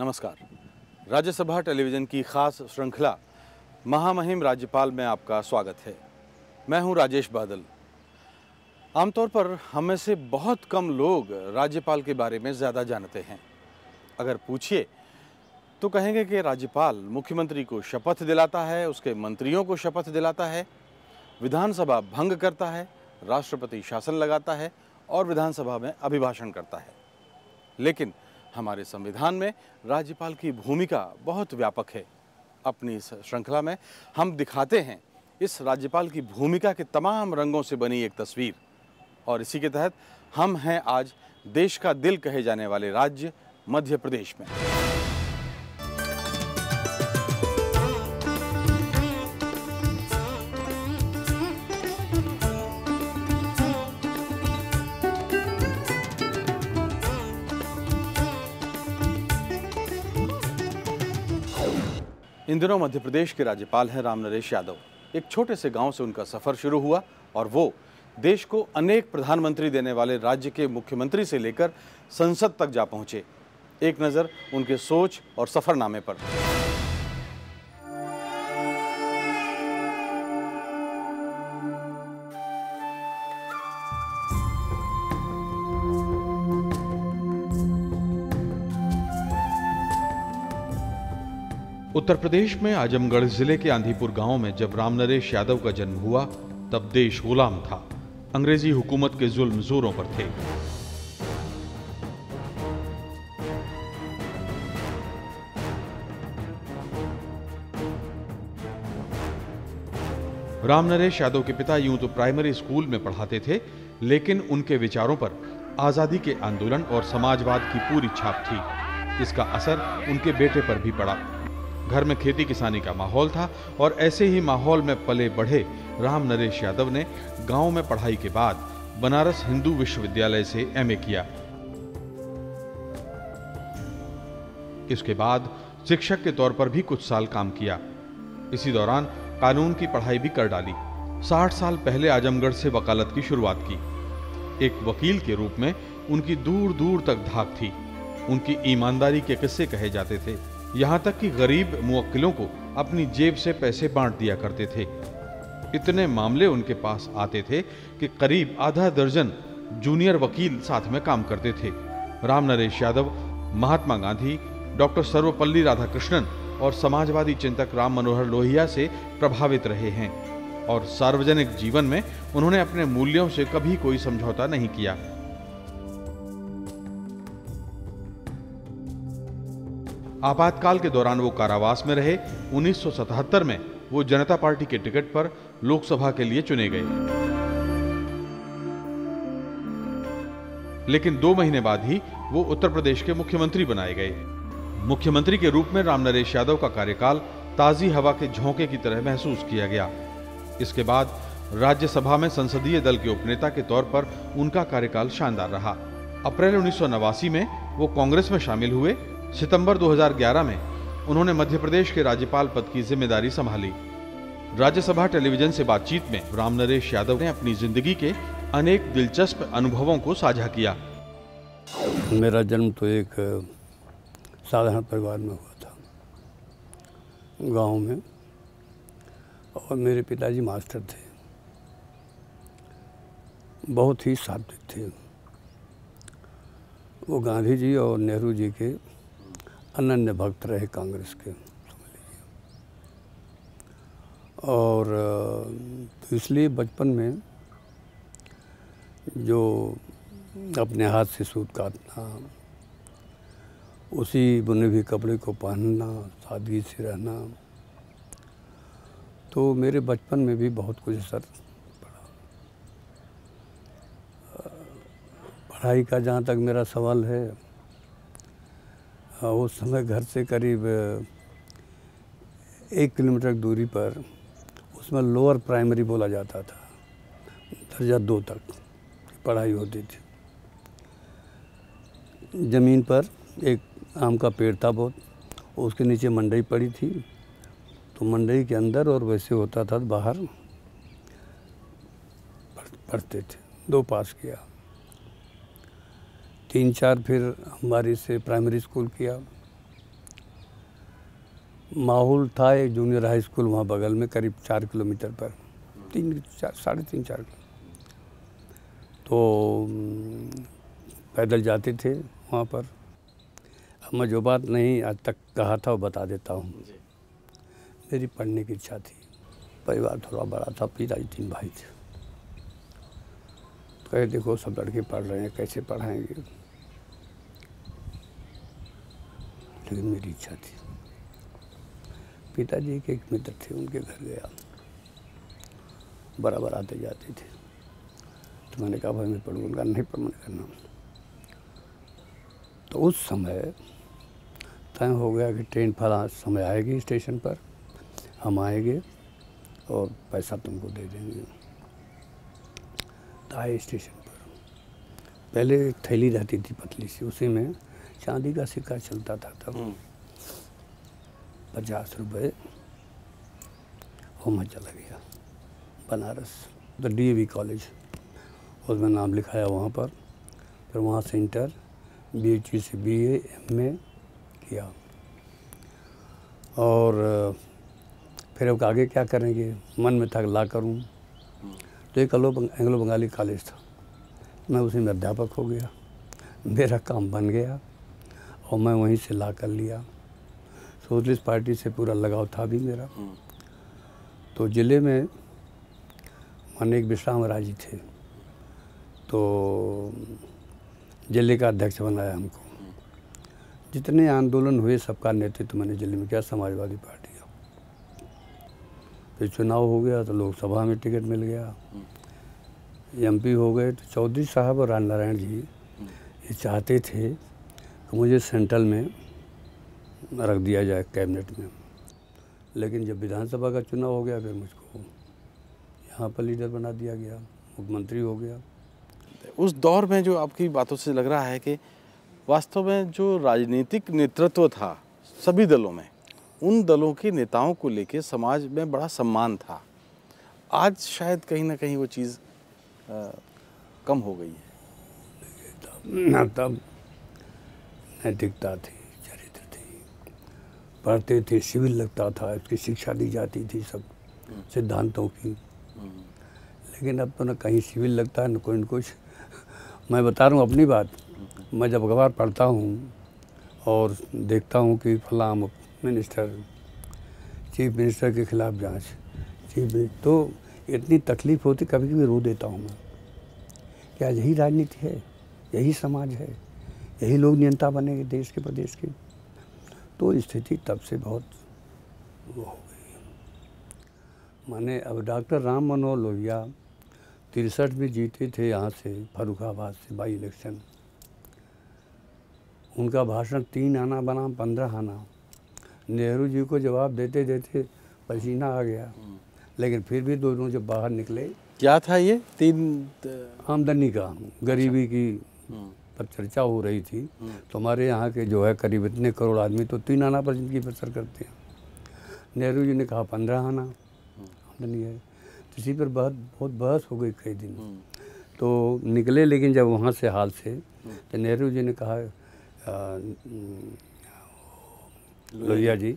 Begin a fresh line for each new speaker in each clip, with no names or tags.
नमस्कार राज्यसभा टेलीविज़न की खास श्रृंखला महामहिम राज्यपाल में आपका स्वागत है मैं हूं राजेश बादल आमतौर पर हम में से बहुत कम लोग राज्यपाल के बारे में ज़्यादा जानते हैं अगर पूछिए तो कहेंगे कि राज्यपाल मुख्यमंत्री को शपथ दिलाता है उसके मंत्रियों को शपथ दिलाता है विधानसभा भंग करता है राष्ट्रपति शासन लगाता है और विधानसभा में अभिभाषण करता है लेकिन हमारे संविधान में राज्यपाल की भूमिका बहुत व्यापक है अपनी इस श्रृंखला में हम दिखाते हैं इस राज्यपाल की भूमिका के तमाम रंगों से बनी एक तस्वीर और इसी के तहत हम हैं आज देश का दिल कहे जाने वाले राज्य मध्य प्रदेश में इन दिनों मध्य प्रदेश के राज्यपाल हैं राम नरेश यादव एक छोटे से गांव से उनका सफर शुरू हुआ और वो देश को अनेक प्रधानमंत्री देने वाले राज्य के मुख्यमंत्री से लेकर संसद तक जा पहुंचे एक नज़र उनके सोच और सफरनामे पर उत्तर प्रदेश में आजमगढ़ जिले के आंधीपुर गांव में जब राम नरेश यादव का जन्म हुआ तब देश गुलाम था अंग्रेजी हुकूमत के जुल्म जोरों पर थे राम नरेश यादव के पिता यूं तो प्राइमरी स्कूल में पढ़ाते थे लेकिन उनके विचारों पर आजादी के आंदोलन और समाजवाद की पूरी छाप थी इसका असर उनके बेटे पर भी पड़ा घर में खेती किसानी का माहौल था और ऐसे ही माहौल में पले बढ़े राम नरेश यादव ने गांव में पढ़ाई के बाद बनारस हिंदू विश्वविद्यालय से एमए किया इसके बाद शिक्षक के तौर पर भी कुछ साल काम किया इसी दौरान कानून की पढ़ाई भी कर डाली साठ साल पहले आजमगढ़ से वकालत की शुरुआत की एक वकील के रूप में उनकी दूर दूर तक धाक थी उनकी ईमानदारी के किस्से कहे जाते थे यहाँ तक कि गरीब मुक्लों को अपनी जेब से पैसे बांट दिया करते थे इतने मामले उनके पास आते थे कि करीब आधा दर्जन जूनियर वकील साथ में काम करते थे राम नरेश यादव महात्मा गांधी डॉक्टर सर्वपल्ली राधाकृष्णन और समाजवादी चिंतक राम मनोहर लोहिया से प्रभावित रहे हैं और सार्वजनिक जीवन में उन्होंने अपने मूल्यों से कभी कोई समझौता नहीं किया आपातकाल के दौरान वो कारावास में रहे 1977 में वो जनता पार्टी के टिकट पर लोकसभा के लिए चुने गए लेकिन दो महीने बाद ही वो उत्तर प्रदेश के मुख्यमंत्री बनाए गए मुख्यमंत्री के रूप में राम नरेश यादव का कार्यकाल ताजी हवा के झोंके की तरह महसूस किया गया इसके बाद राज्यसभा में संसदीय दल के उपनेता के तौर पर उनका कार्यकाल शानदार रहा अप्रैल उन्नीस में वो कांग्रेस में शामिल हुए सितंबर 2011 में उन्होंने मध्य प्रदेश के राज्यपाल पद की जिम्मेदारी संभाली राज्यसभा टेलीविजन से बातचीत में राम नरेश यादव ने अपनी जिंदगी के अनेक दिलचस्प अनुभवों को साझा किया मेरा जन्म तो
एक साधारण परिवार में हुआ था गांव में और मेरे पिताजी मास्टर थे बहुत ही शाब्दिक थे वो गांधी जी और नेहरू जी के अनन्य भक्त रहे कांग्रेस के और तो इसलिए बचपन में जो अपने हाथ से सूत काटना उसी बुने हुए कपड़े को पहनना सादगी से रहना तो मेरे बचपन में भी बहुत कुछ असर पड़ा पढ़ाई का जहाँ तक मेरा सवाल है हाँ, उस समय घर से करीब एक किलोमीटर दूरी पर उसमें लोअर प्राइमरी बोला जाता था दर्जा दो तक पढ़ाई होती थी ज़मीन पर एक आम का पेड़ था बहुत उसके नीचे मंडई पड़ी थी तो मंडई के अंदर और वैसे होता था बाहर पढ़ते थे दो पास किया तीन चार फिर हमारी से प्राइमरी स्कूल किया माहौल था एक जूनियर हाई स्कूल वहाँ बगल में करीब चार किलोमीटर पर तीन चार साढ़े तीन चार तो पैदल जाते थे वहाँ पर अब मैं जो बात नहीं आज तक कहा था वो बता देता हूँ मेरी पढ़ने की इच्छा थी परिवार थोड़ा बड़ा था पिताजी तीन भाई थे कहे देखो सब लड़के पढ़ रहे हैं कैसे पढ़ाएंगे लेकिन मेरी इच्छा थी पिताजी के एक मित्र थे उनके घर गया बराबर आते जाते थे तो मैंने कहा भाई मैं पढ़ूँ उनका नहीं पढ़ मैंने करना तो उस समय तय हो गया कि ट्रेन फला समय आएगी स्टेशन पर हम आएंगे और पैसा तुमको दे देंगे आए स्टेशन पर पहले थैली रहती थी पतली सी उसी में चांदी का सिक्का चलता था तब हम्म। पचास रुपये वो मैं चला गया बनारस द डी वी कॉलेज उसमें नाम लिखाया वहाँ पर फिर वहाँ से इंटर बी एच से बी एम ए किया और फिर अब आगे क्या करेंगे मन में था ला करूँ तो एक एंग्लो बंगाली कॉलेज था मैं उसी में अध्यापक हो गया मेरा काम बन गया और मैं वहीं से ला कर लिया सोशलिस्ट पार्टी से पूरा लगाव था भी मेरा हम्म। तो ज़िले में माने एक विश्राम राजी थे तो जिले का अध्यक्ष बनाया हमको जितने आंदोलन हुए सबका नेतृत्व मैंने जिले में किया समाजवादी पार्टी फिर चुनाव हो गया तो लोकसभा में टिकट मिल गया एम हो गए तो चौधरी साहब और रामनारायण नारायण जी ये चाहते थे कि मुझे सेंट्रल में रख दिया जाए कैबिनेट में लेकिन जब विधानसभा का चुनाव हो गया फिर मुझको यहाँ पर लीडर बना दिया गया मुख्यमंत्री
हो गया उस दौर में जो आपकी बातों से लग रहा है कि वास्तव में जो राजनीतिक नेतृत्व था सभी दलों में उन दलों के नेताओं को लेके समाज में बड़ा सम्मान था आज शायद कहीं ना कहीं वो चीज़ कम हो गई है ना तब
नैतिकता थी चरित्र थी पढ़ते थे सिविल लगता था इसकी शिक्षा दी जाती थी सब सिद्धांतों की लेकिन अब तो ना कहीं सिविल लगता है ना कोई ना कुछ मैं बता रहा हूँ अपनी बात मैं जब अखबार पढ़ता हूँ और देखता हूँ कि फलाम मिनिस्टर चीफ मिनिस्टर के खिलाफ जांच चीफ मिनिस्टर तो इतनी तकलीफ होती कभी कभी रो देता हूँ मैं क्या यही राजनीति है यही समाज है यही लोग नियंता बनेंगे देश के प्रदेश के तो स्थिति तब से बहुत वो हो गई माने अब डॉक्टर राम मनोहर लोहिया तिरसठ में जीते थे यहाँ से फरुखाबाद से बाई इलेक्शन उनका भाषण तीन आना बना पंद्रह आना नेहरू जी को जवाब देते देते पसीना आ गया लेकिन फिर भी दोनों जब बाहर निकले
क्या था ये तीन
आमदनी का गरीबी अच्छा। की हम्म। पर चर्चा हो रही थी हम्म। तो हमारे यहाँ के जो है करीब इतने करोड़ आदमी तो तीन आना पर जिंदगी बसर करते हैं नेहरू जी ने कहा पंद्रह आना हम्म। आमदनी है तो इसी पर बहुत बहुत बहस हो गई कई दिन तो निकले लेकिन जब वहाँ से हाल से तो नेहरू जी ने कहा लोहिया जी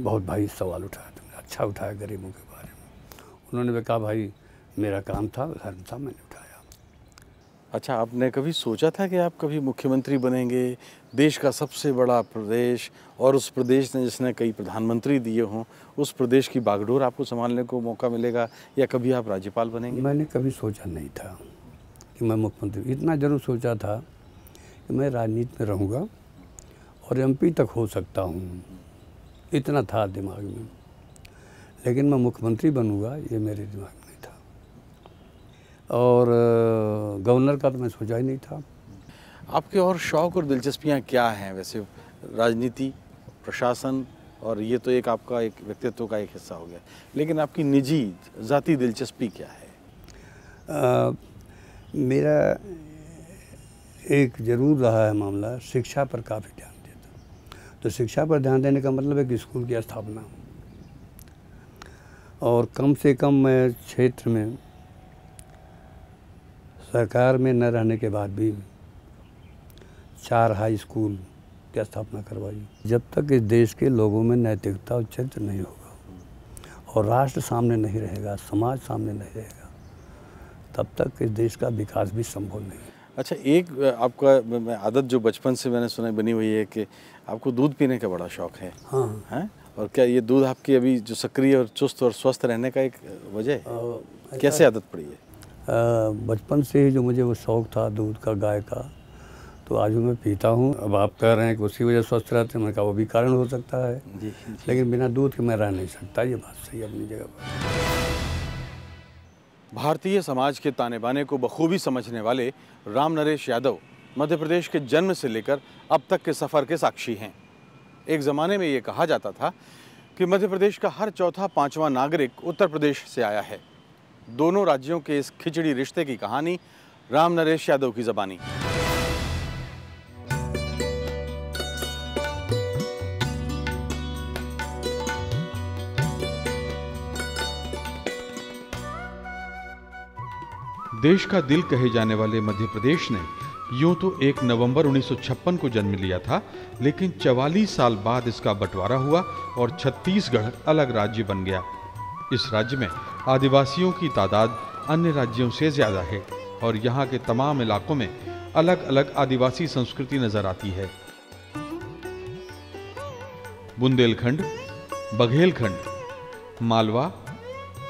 बहुत भाई सवाल उठाया तुमने अच्छा उठाया गरीबों के बारे में उन्होंने भी कहा भाई मेरा काम था धर्म था मैंने उठाया
अच्छा आपने कभी सोचा था कि आप कभी मुख्यमंत्री बनेंगे देश का सबसे बड़ा प्रदेश और उस प्रदेश ने जिसने कई प्रधानमंत्री दिए हों उस प्रदेश की बागडोर आपको संभालने को मौका मिलेगा या कभी आप राज्यपाल बनेंगे
मैंने कभी सोचा नहीं था कि मैं मुख्यमंत्री इतना ज़रूर सोचा था कि मैं राजनीति में रहूँगा और एमपी तक हो सकता हूँ इतना था दिमाग में लेकिन मैं मुख्यमंत्री बनूंगा ये मेरे दिमाग में नहीं था और गवर्नर का तो मैं सोचा ही नहीं था
आपके और शौक और दिलचस्पियाँ क्या हैं वैसे राजनीति प्रशासन और ये तो एक आपका एक व्यक्तित्व का एक हिस्सा हो गया लेकिन आपकी निजी ज़ाती दिलचस्पी क्या है आ,
मेरा एक जरूर रहा है मामला शिक्षा पर काफ़ी ध्यान तो शिक्षा पर ध्यान देने का मतलब है कि स्कूल की स्थापना और कम से कम मैं क्षेत्र में सरकार में न रहने के बाद भी चार हाई स्कूल की स्थापना करवाई जब तक इस देश के लोगों में नैतिकता और चरित्र नहीं होगा और राष्ट्र सामने नहीं रहेगा समाज सामने नहीं रहेगा तब तक इस देश का विकास भी संभव नहीं
अच्छा एक आपका आदत जो बचपन से मैंने सुना बनी हुई है कि आपको दूध पीने का बड़ा शौक है हाँ है? और क्या ये दूध आपकी अभी जो सक्रिय और चुस्त और स्वस्थ रहने का एक वजह है कैसे आदत पड़ी है
बचपन से ही जो मुझे वो शौक था दूध का गाय का तो आज मैं पीता हूँ अब आप कह रहे हैं कि उसी वजह स्वस्थ रहते हैं मैंने कहा वो भी कारण हो सकता है जी, जी। लेकिन बिना दूध के मैं रह नहीं सकता
ये बात सही अपनी जगह पर भारतीय समाज के ताने बाने को बखूबी समझने वाले राम नरेश यादव मध्य प्रदेश के जन्म से लेकर अब तक के सफ़र के साक्षी हैं एक ज़माने में ये कहा जाता था कि मध्य प्रदेश का हर चौथा पांचवा नागरिक उत्तर प्रदेश से आया है दोनों राज्यों के इस खिचड़ी रिश्ते की कहानी राम नरेश यादव की ज़बानी देश का दिल कहे जाने वाले मध्य प्रदेश ने यूं तो 1 नवंबर 1956 को जन्म लिया था लेकिन 44 साल बाद इसका बंटवारा हुआ और छत्तीसगढ़ अलग राज्य बन गया इस राज्य में आदिवासियों की तादाद अन्य राज्यों से ज़्यादा है और यहाँ के तमाम इलाकों में अलग अलग आदिवासी संस्कृति नजर आती है बुंदेलखंड बघेलखंड मालवा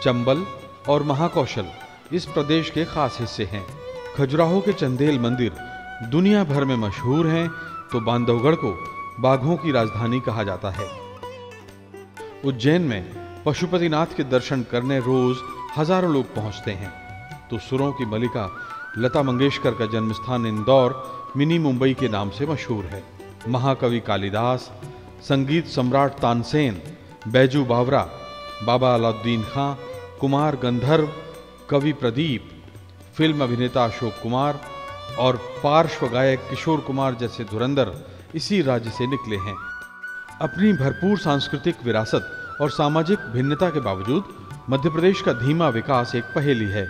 चंबल और महाकौशल इस प्रदेश के खास हिस्से हैं खजुराहो के चंदेल मंदिर दुनिया भर में मशहूर हैं तो बांधवगढ़ को बाघों की राजधानी कहा जाता है उज्जैन में पशुपतिनाथ के दर्शन करने रोज हजारों लोग पहुंचते हैं तो सुरों की मलिका लता मंगेशकर का जन्म स्थान इंदौर मिनी मुंबई के नाम से मशहूर है महाकवि कालिदास संगीत सम्राट तानसेन बैजू बावरा बाबा अलाउद्दीन खां कुमार गंधर्व कवि प्रदीप फिल्म अभिनेता अशोक कुमार और पार्श्व गायक किशोर कुमार जैसे धुरंधर इसी राज्य से निकले हैं अपनी भरपूर सांस्कृतिक विरासत और सामाजिक भिन्नता के बावजूद मध्य प्रदेश का धीमा विकास एक पहेली है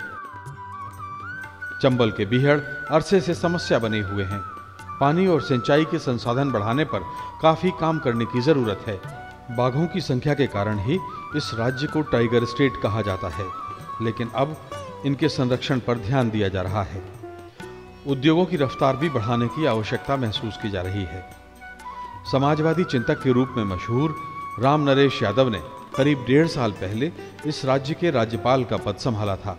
चंबल के बिहड़ अरसे से समस्या बने हुए हैं पानी और सिंचाई के संसाधन बढ़ाने पर काफी काम करने की जरूरत है बाघों की संख्या के कारण ही इस राज्य को टाइगर स्टेट कहा जाता है लेकिन अब इनके संरक्षण पर ध्यान दिया जा रहा है उद्योगों की रफ्तार भी बढ़ाने की आवश्यकता महसूस की जा रही है समाजवादी चिंतक के रूप में मशहूर राम नरेश यादव ने करीब डेढ़ साल पहले इस राज्य के राज्यपाल का पद संभाला था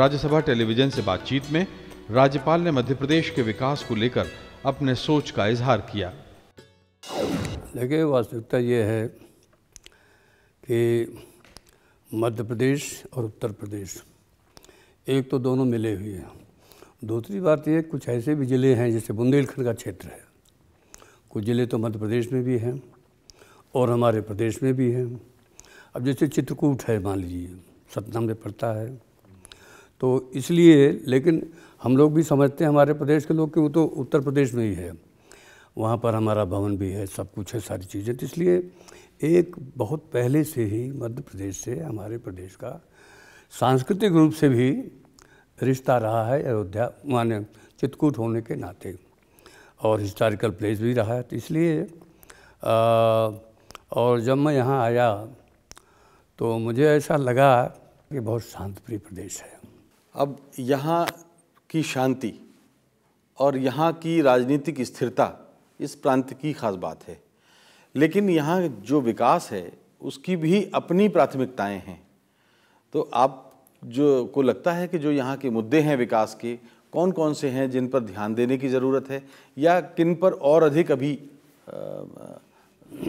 राज्यसभा टेलीविजन से बातचीत में राज्यपाल ने मध्य प्रदेश के विकास को लेकर अपने सोच का इजहार किया देखिए वास्तविकता ये है कि
मध्य प्रदेश और उत्तर प्रदेश एक तो दोनों मिले हुए हैं दूसरी बात ये कुछ ऐसे भी ज़िले हैं जैसे बुंदेलखंड का क्षेत्र है कुछ ज़िले तो मध्य प्रदेश में भी हैं और हमारे प्रदेश में भी हैं अब जैसे चित्रकूट है मान लीजिए सतना में पड़ता है तो इसलिए लेकिन हम लोग भी समझते हैं हमारे प्रदेश के लोग कि वो तो उत्तर प्रदेश में ही है वहाँ पर हमारा भवन भी है सब कुछ है सारी चीज़ें तो इसलिए एक बहुत पहले से ही मध्य प्रदेश से हमारे प्रदेश का सांस्कृतिक रूप से भी रिश्ता रहा है अयोध्या माने चित्रकूट होने के नाते और हिस्टोरिकल प्लेस भी रहा है तो इसलिए और जब मैं यहाँ आया तो मुझे ऐसा लगा कि बहुत शांतप्रिय
प्रदेश है अब यहाँ की शांति और यहाँ की राजनीतिक स्थिरता इस प्रांत की खास बात है लेकिन यहाँ जो विकास है उसकी भी अपनी प्राथमिकताएं हैं तो आप जो को लगता है कि जो यहाँ के मुद्दे हैं विकास के कौन कौन से हैं जिन पर ध्यान देने की ज़रूरत है या किन पर और अधिक अभी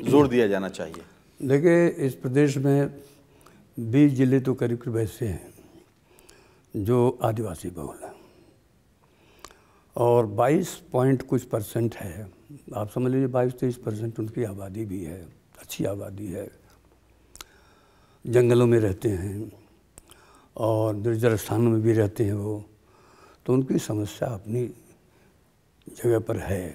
जोर दिया जाना चाहिए
देखिए इस प्रदेश में बीस जिले तो करीब करीब ऐसे हैं जो आदिवासी बहुल हैं और 22 पॉइंट कुछ परसेंट है आप समझ लीजिए बाईस तेईस परसेंट उनकी आबादी भी है अच्छी आबादी है जंगलों में रहते हैं और निर्जर स्थानों में भी रहते हैं वो तो उनकी समस्या अपनी जगह पर है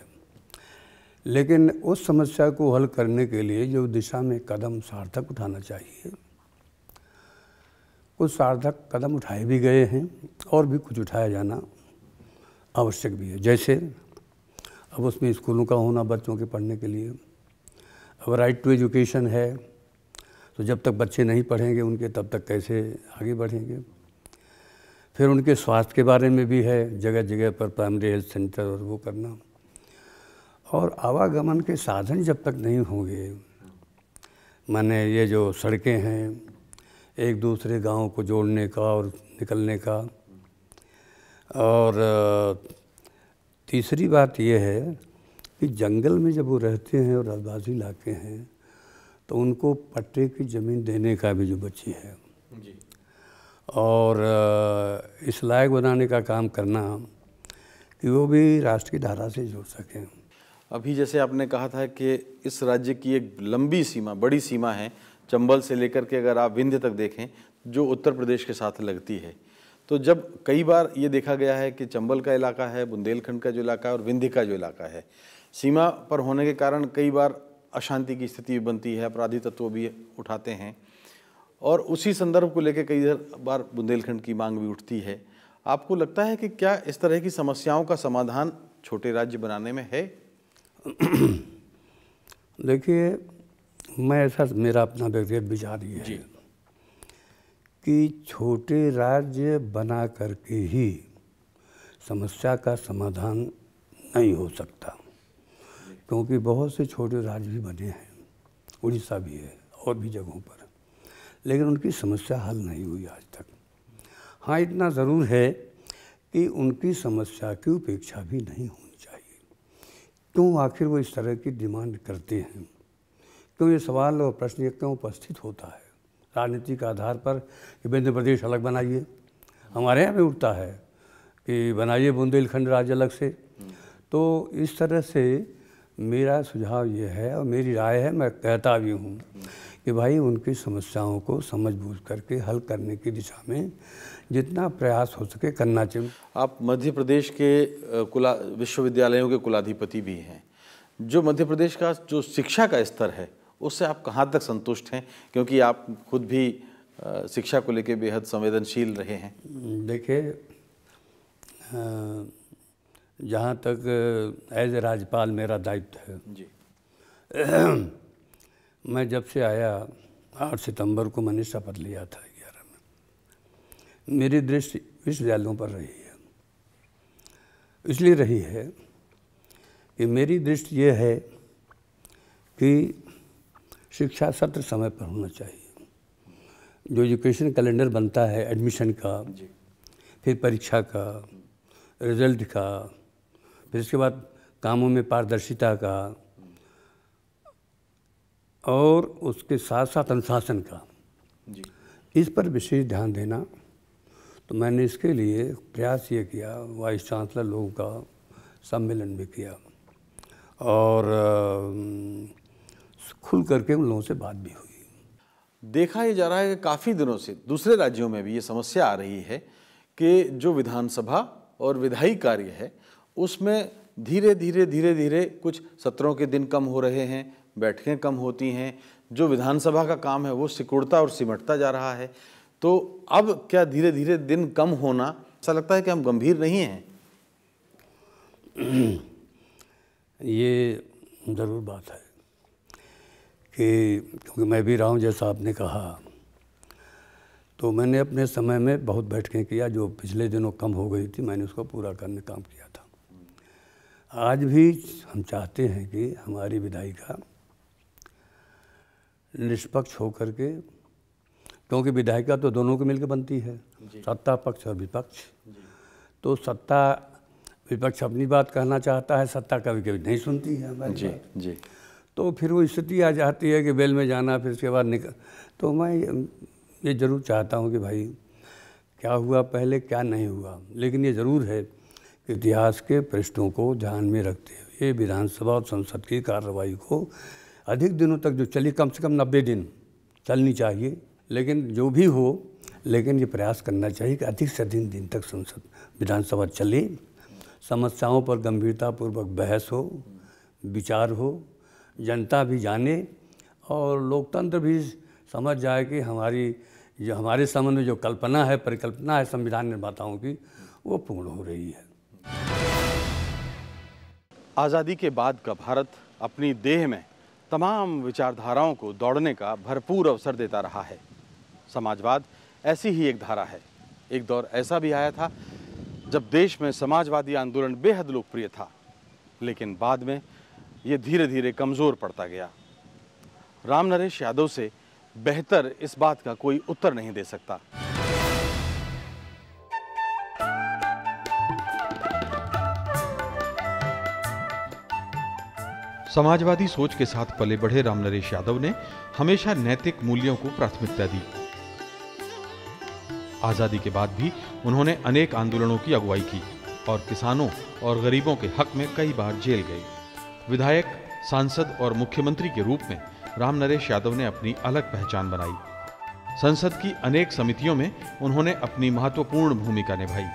लेकिन उस समस्या को हल करने के लिए जो दिशा में कदम सार्थक उठाना चाहिए कुछ सार्थक कदम उठाए भी गए हैं और भी कुछ उठाया जाना आवश्यक भी है जैसे अब उसमें स्कूलों का होना बच्चों के पढ़ने के लिए अब राइट टू एजुकेशन है तो जब तक बच्चे नहीं पढ़ेंगे उनके तब तक कैसे आगे बढ़ेंगे फिर उनके स्वास्थ्य के बारे में भी है जगह जगह पर प्राइमरी हेल्थ सेंटर और वो करना और आवागमन के साधन जब तक नहीं होंगे मैंने ये जो सड़कें हैं एक दूसरे गाँव को जोड़ने का और निकलने का और तीसरी बात यह है कि जंगल में जब वो रहते हैं और आदिवासी इलाके हैं तो उनको पट्टे की ज़मीन देने का भी जो बची है जी। और इस लायक बनाने का काम करना कि वो भी राष्ट्र की धारा से जुड़ सकें
अभी जैसे आपने कहा था कि इस राज्य की एक लंबी सीमा बड़ी सीमा है चंबल से लेकर के अगर आप विंध्य तक देखें जो उत्तर प्रदेश के साथ लगती है तो जब कई बार ये देखा गया है कि चंबल का इलाका है बुंदेलखंड का जो इलाका है और विंध्य का जो इलाका है सीमा पर होने के कारण कई बार अशांति की स्थिति बनती है अपराधी तत्व भी उठाते हैं और उसी संदर्भ को लेकर कई बार बुंदेलखंड की मांग भी उठती है आपको लगता है कि क्या इस तरह की समस्याओं का समाधान छोटे राज्य बनाने में है
देखिए मैं ऐसा मेरा अपना व्यक्तिगत विचार ये है कि छोटे राज्य बना करके ही समस्या का समाधान नहीं हो सकता क्योंकि बहुत से छोटे राज्य भी बने हैं उड़ीसा भी है और भी जगहों पर लेकिन उनकी समस्या हल नहीं हुई आज तक हाँ इतना ज़रूर है कि उनकी समस्या की उपेक्षा भी नहीं होनी चाहिए क्यों आखिर वो इस तरह की डिमांड करते हैं क्यों ये सवाल और प्रश्न क्यों उपस्थित होता है राजनीतिक आधार पर कि मध्य प्रदेश अलग बनाइए हमारे यहाँ भी उठता है कि बनाइए बुंदेलखंड राज्य अलग से तो इस तरह से मेरा सुझाव ये है और मेरी राय है मैं कहता भी हूँ कि भाई उनकी समस्याओं को समझ बूझ करके हल करने की दिशा में जितना प्रयास हो सके करना चाहिए
आप मध्य प्रदेश के कुला विश्वविद्यालयों के कुलाधिपति भी हैं जो मध्य प्रदेश का जो शिक्षा का स्तर है उससे आप कहाँ तक संतुष्ट हैं क्योंकि आप खुद भी शिक्षा को लेकर बेहद संवेदनशील रहे हैं
देखिए जहाँ तक एज ए राज्यपाल मेरा दायित्व है जी मैं जब से आया आठ सितंबर को मैंने शपथ लिया था ग्यारह में मेरी दृष्टि विश्वविद्यालयों पर रही है इसलिए रही है कि मेरी दृष्टि ये है कि शिक्षा सत्र समय पर होना चाहिए जो एजुकेशन कैलेंडर बनता है एडमिशन का फिर परीक्षा का रिजल्ट का फिर इसके बाद कामों में पारदर्शिता का और उसके साथ साथ अनुशासन का जी। इस पर विशेष ध्यान देना तो मैंने इसके लिए प्रयास ये किया वाइस चांसलर लोगों का सम्मेलन भी किया और खुल करके उन लोगों से बात भी हुई
देखा ये जा रहा है कि काफ़ी दिनों से दूसरे राज्यों में भी ये समस्या आ रही है कि जो विधानसभा और विधायी कार्य है उसमें धीरे धीरे धीरे धीरे कुछ सत्रों के दिन कम हो रहे हैं बैठकें कम होती हैं जो विधानसभा का काम है वो सिकुड़ता और सिमटता जा रहा है तो अब क्या धीरे धीरे दिन कम होना ऐसा लगता है कि हम गंभीर नहीं हैं
ये ज़रूर बात है कि क्योंकि मैं भी रहा हूँ जैसा आपने कहा तो मैंने अपने समय में बहुत बैठकें किया जो पिछले दिनों कम हो गई थी मैंने उसको पूरा करने काम किया था आज भी हम चाहते हैं कि हमारी विधायिका निष्पक्ष होकर के क्योंकि विधायिका तो दोनों को मिलकर बनती है सत्ता पक्ष और विपक्ष तो सत्ता विपक्ष अपनी बात कहना चाहता है सत्ता कभी कभी नहीं सुनती है हमारी जी जी तो फिर वो स्थिति आ जाती है कि बेल में जाना फिर उसके बाद निकल तो मैं ये ज़रूर चाहता हूँ कि भाई क्या हुआ पहले क्या नहीं हुआ लेकिन ये ज़रूर है कि इतिहास के पृष्ठों को ध्यान में रखते हुए ये विधानसभा और संसद की कार्रवाई को अधिक दिनों तक जो चली कम से कम नब्बे दिन चलनी चाहिए लेकिन जो भी हो लेकिन ये प्रयास करना चाहिए कि अधिक से अधिक दिन तक संसद विधानसभा चले समस्याओं पर गंभीरतापूर्वक बहस हो विचार हो जनता भी जाने और लोकतंत्र भी समझ जाए कि हमारी जो हमारे संबंध में जो कल्पना है परिकल्पना है संविधान निर्माताओं की वो
पूर्ण हो रही है आज़ादी के बाद का भारत अपनी देह में तमाम विचारधाराओं को दौड़ने का भरपूर अवसर देता रहा है समाजवाद ऐसी ही एक धारा है एक दौर ऐसा भी आया था जब देश में समाजवादी आंदोलन बेहद लोकप्रिय था लेकिन बाद में ये धीरे धीरे कमज़ोर पड़ता गया राम नरेश यादव से बेहतर इस बात का कोई उत्तर नहीं दे सकता समाजवादी सोच के साथ पले बढ़े राम नरेश यादव ने हमेशा नैतिक मूल्यों को प्राथमिकता दी आज़ादी के बाद भी उन्होंने अनेक आंदोलनों की अगुवाई की और किसानों और गरीबों के हक में कई बार जेल गए विधायक सांसद और मुख्यमंत्री के रूप में राम नरेश यादव ने अपनी अलग पहचान बनाई संसद की अनेक समितियों में उन्होंने अपनी महत्वपूर्ण भूमिका निभाई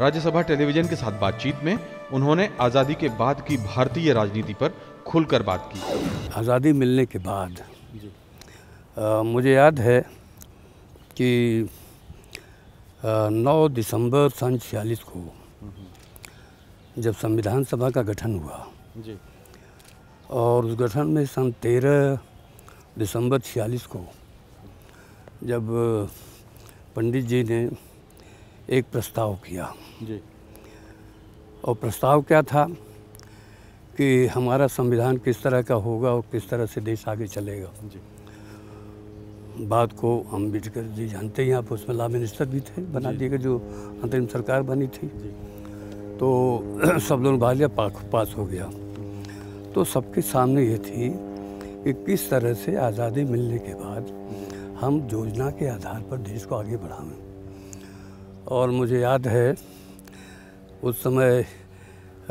राज्यसभा टेलीविजन के साथ बातचीत में उन्होंने आज़ादी के बाद की भारतीय राजनीति पर खुलकर बात की आज़ादी मिलने के बाद आ,
मुझे याद है कि नौ दिसंबर सन छियालीस को जब संविधान सभा का गठन हुआ जी और उस गठन में सन तेरह दिसंबर छियालीस को जब पंडित जी ने एक प्रस्ताव किया जी और प्रस्ताव क्या था कि हमारा संविधान किस तरह का होगा और किस तरह से देश आगे चलेगा जी बात को अम्बेडकर जी जानते हैं आप उसमें लॉ मिनिस्टर भी थे बना दिए जो अंतरिम सरकार बनी थी जी। तो सब लोग भाग पास हो गया तो सबके सामने ये थी कि किस तरह से आज़ादी मिलने के बाद हम योजना के आधार पर देश को आगे बढ़ाएं और मुझे याद है उस समय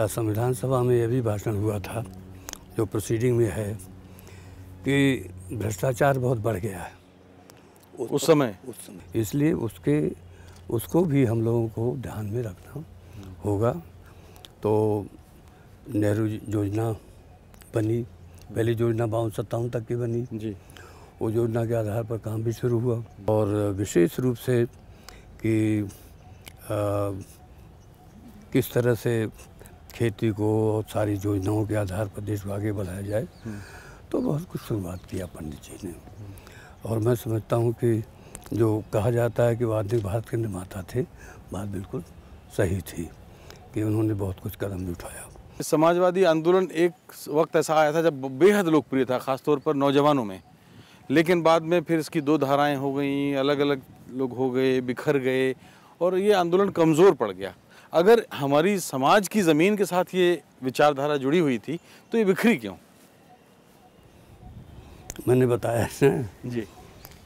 संविधान सभा में यह भी भाषण हुआ था जो प्रोसीडिंग में है कि भ्रष्टाचार बहुत बढ़ गया है
उस, उस समय उस
समय इसलिए उसके उसको भी हम लोगों को ध्यान में रखना होगा तो नेहरू योजना बनी पहली योजना बावन सत्तावन तक की बनी जी वो योजना के आधार पर काम भी शुरू हुआ और विशेष रूप से कि आ, किस तरह से खेती को और सारी योजनाओं के आधार पर देश को आगे बढ़ाया जाए हम्म। तो बहुत कुछ शुरुआत किया पंडित जी ने और मैं समझता हूँ कि जो कहा जाता है कि वो आधुनिक भारत के निर्माता थे बात बिल्कुल सही थी कि उन्होंने बहुत कुछ कदम भी उठाया
समाजवादी आंदोलन एक वक्त ऐसा आया था जब बेहद लोकप्रिय था खासतौर पर नौजवानों में लेकिन बाद में फिर इसकी दो धाराएं हो गई अलग अलग लोग हो गए बिखर गए और ये आंदोलन कमज़ोर पड़ गया अगर हमारी समाज की ज़मीन के साथ ये विचारधारा जुड़ी हुई थी तो ये बिखरी क्यों
मैंने बताया ना जी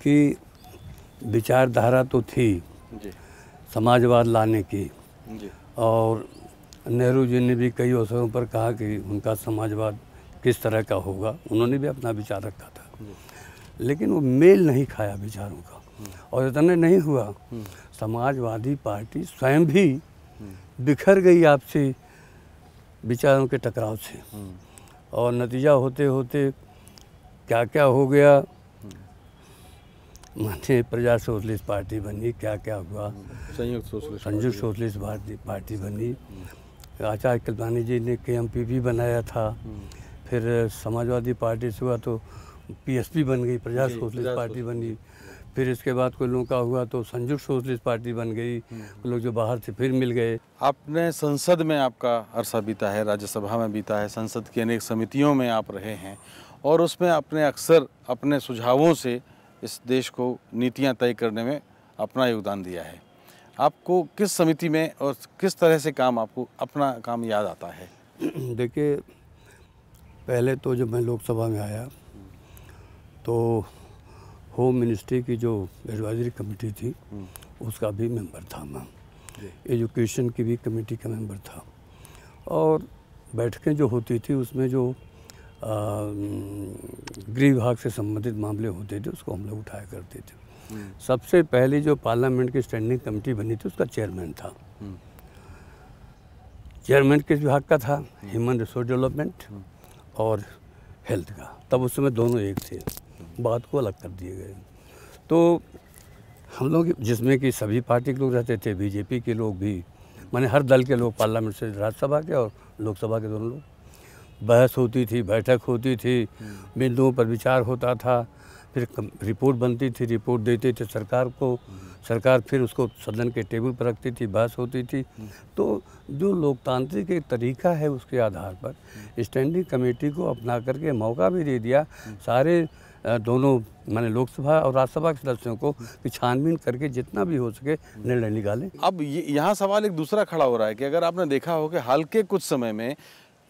कि विचारधारा तो थी जी समाजवाद लाने की जी और नेहरू जी ने भी कई अवसरों पर कहा कि उनका समाजवाद किस तरह का होगा उन्होंने भी अपना विचार रखा था लेकिन वो मेल नहीं खाया विचारों का और इतने नहीं हुआ समाजवादी पार्टी स्वयं भी बिखर गई आपसी विचारों के टकराव से और नतीजा होते होते क्या क्या हो गया माननीय प्रजा सोशलिस्ट पार्टी बनी क्या क्या हुआ संयुक्त सोशलिस्ट संयुक्त सोशलिस्ट पार्टी पार्टी बनी आचार्य कलदानी जी ने के भी बनाया था हम्म। फिर समाजवादी पार्टी से हुआ तो पीएसपी बन गई प्रजा सोशलिस्ट पार्टी बनी फिर इसके बाद कोई लोगों का हुआ तो संयुक्त सोशलिस्ट पार्टी बन गई हम्म। लोग जो बाहर
से फिर मिल गए आपने संसद में आपका अरसा बीता है राज्यसभा में बीता है संसद की अनेक समितियों में आप रहे हैं और उसमें आपने अक्सर अपने सुझावों से इस देश को नीतियाँ तय करने में अपना योगदान दिया है आपको किस समिति में और किस तरह से काम आपको अपना काम याद आता है
देखिए पहले तो जब मैं लोकसभा में आया तो होम मिनिस्ट्री की जो एडवाइजरी कमेटी थी हम्म। उसका भी मेंबर था मैं एजुकेशन की भी कमेटी का मेंबर था और बैठकें जो होती थी उसमें जो गृह विभाग से संबंधित मामले होते थे उसको हम लोग उठाया करते थे सबसे पहले जो पार्लियामेंट की स्टैंडिंग कमेटी बनी थी उसका चेयरमैन था हम्म। चेयरमैन किस विभाग का था हम्म। ह्यूमन रिसोर्स डेवलपमेंट हम्म। और हेल्थ का तब उस समय दोनों एक थे बात को अलग कर दिए गए तो हम लोग जिसमें कि सभी पार्टी के लोग रहते थे बीजेपी के लोग भी माने हर दल के लोग पार्लियामेंट से राज्यसभा के और लोकसभा के दोनों लोग बहस होती थी बैठक होती थी बिंदुओं पर विचार होता था फिर रिपोर्ट बनती थी रिपोर्ट देते थे सरकार को सरकार फिर उसको सदन के टेबल पर रखती थी बहस होती थी तो जो लोकतांत्रिक एक तरीका है उसके आधार पर स्टैंडिंग कमेटी को अपना करके मौका भी दे दिया सारे दोनों माने लोकसभा
और राज्यसभा के सदस्यों को कि छानबीन करके जितना भी हो सके निर्णय निकालें अब यहाँ सवाल एक दूसरा खड़ा हो रहा है कि अगर आपने देखा हो कि हाल के कुछ समय में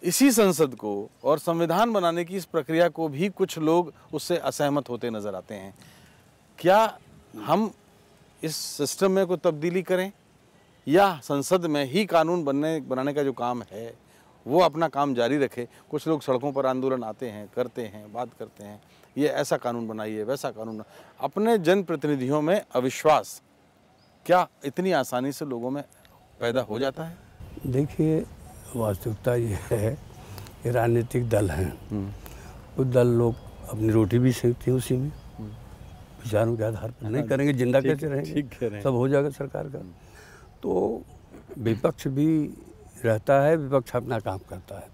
इसी संसद को और संविधान बनाने की इस प्रक्रिया को भी कुछ लोग उससे असहमत होते नज़र आते हैं क्या हम इस सिस्टम में कोई तब्दीली करें या संसद में ही कानून बनने बनाने का जो काम है वो अपना काम जारी रखे कुछ लोग सड़कों पर आंदोलन आते हैं करते हैं बात करते हैं ये ऐसा कानून बनाइए वैसा कानून अपने जनप्रतिनिधियों में अविश्वास क्या इतनी आसानी से लोगों में पैदा हो जाता है
देखिए वास्तविकता ये है कि राजनीतिक दल हैं वो हम्म। दल लोग अपनी रोटी भी सेकते हैं उसी में हम्म। विचारों के आधार पर नहीं हाँ करेंगे जिंदा कैसे रहेंगे सब हो जाएगा सरकार का हम्म। तो विपक्ष भी रहता है विपक्ष अपना काम करता है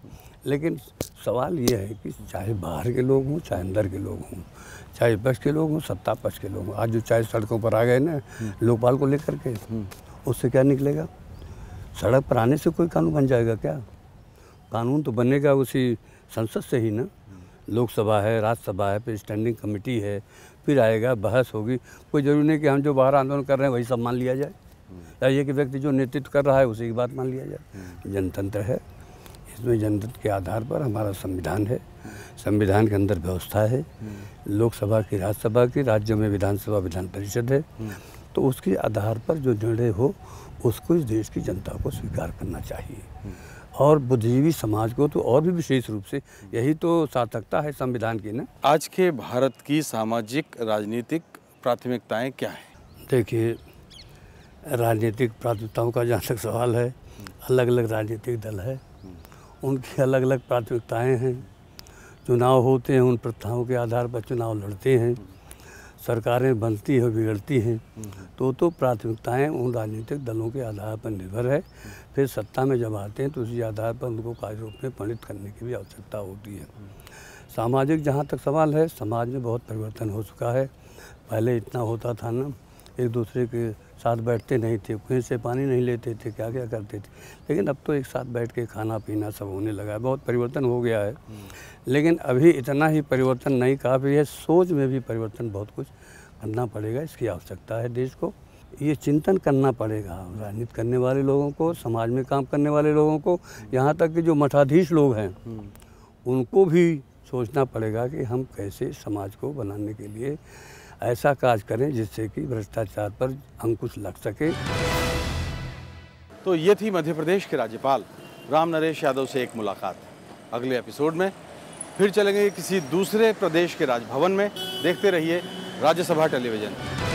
लेकिन सवाल ये है कि चाहे बाहर के लोग हों चाहे अंदर के लोग हों चाहे विपक्ष के लोग हों सत्ता पक्ष के लोग हों आज जो चाहे सड़कों पर आ गए ना लोकपाल को लेकर के उससे क्या निकलेगा सड़क पर आने से कोई कानून बन जाएगा क्या कानून तो बनेगा उसी संसद से ही ना लोकसभा है राज्यसभा है फिर स्टैंडिंग कमेटी है फिर आएगा बहस होगी कोई ज़रूरी नहीं कि हम जो बाहर आंदोलन कर रहे हैं वही सब मान लिया जाए या ये कि व्यक्ति जो नेतृत्व कर रहा है उसी की बात मान लिया जाए जनतंत्र है इसमें जनतंत्र के आधार पर हमारा संविधान है संविधान के अंदर व्यवस्था है लोकसभा की राज्यसभा की राज्य में विधानसभा विधान परिषद है तो उसके आधार पर जो निर्णय हो उसको इस देश की जनता को स्वीकार करना चाहिए और बुद्धिजीवी समाज को तो और भी विशेष रूप से
यही तो सार्थकता है संविधान की ना आज के भारत की सामाजिक राजनीतिक प्राथमिकताएं क्या हैं
देखिए राजनीतिक प्राथमिकताओं का जहाँ तक सवाल है अलग अलग राजनीतिक दल है उनकी अलग अलग प्राथमिकताएं हैं चुनाव होते हैं उन प्रथाओं के आधार पर चुनाव लड़ते हैं सरकारें बनती हैं बिगड़ती हैं हम्म, हम्म। तो तो प्राथमिकताएं उन राजनीतिक दलों के आधार पर निर्भर है फिर सत्ता में जब आते हैं तो उसी आधार पर उनको कार्य रूप में परिणित करने की भी आवश्यकता होती है हम्म। सामाजिक जहाँ तक सवाल है समाज में बहुत परिवर्तन हो चुका है पहले इतना होता था ना एक दूसरे के साथ बैठते नहीं थे कुएँ से पानी नहीं लेते थे क्या क्या करते थे लेकिन अब तो एक साथ बैठ के खाना पीना सब होने लगा बहुत परिवर्तन हो गया है हम्म। लेकिन अभी इतना ही परिवर्तन नहीं काफ़ी है सोच में भी परिवर्तन बहुत कुछ करना पड़ेगा इसकी आवश्यकता है देश को ये चिंतन करना पड़ेगा राजनीति करने वाले लोगों को समाज में काम करने वाले लोगों को यहाँ तक कि जो मठाधीश लोग हैं हम्म। उनको भी सोचना पड़ेगा कि हम कैसे समाज को बनाने के लिए ऐसा काज करें जिससे कि भ्रष्टाचार पर अंकुश लग सके
तो ये थी मध्य प्रदेश के राज्यपाल राम नरेश यादव से एक मुलाकात अगले एपिसोड में फिर चलेंगे किसी दूसरे प्रदेश के राजभवन में देखते रहिए राज्यसभा टेलीविजन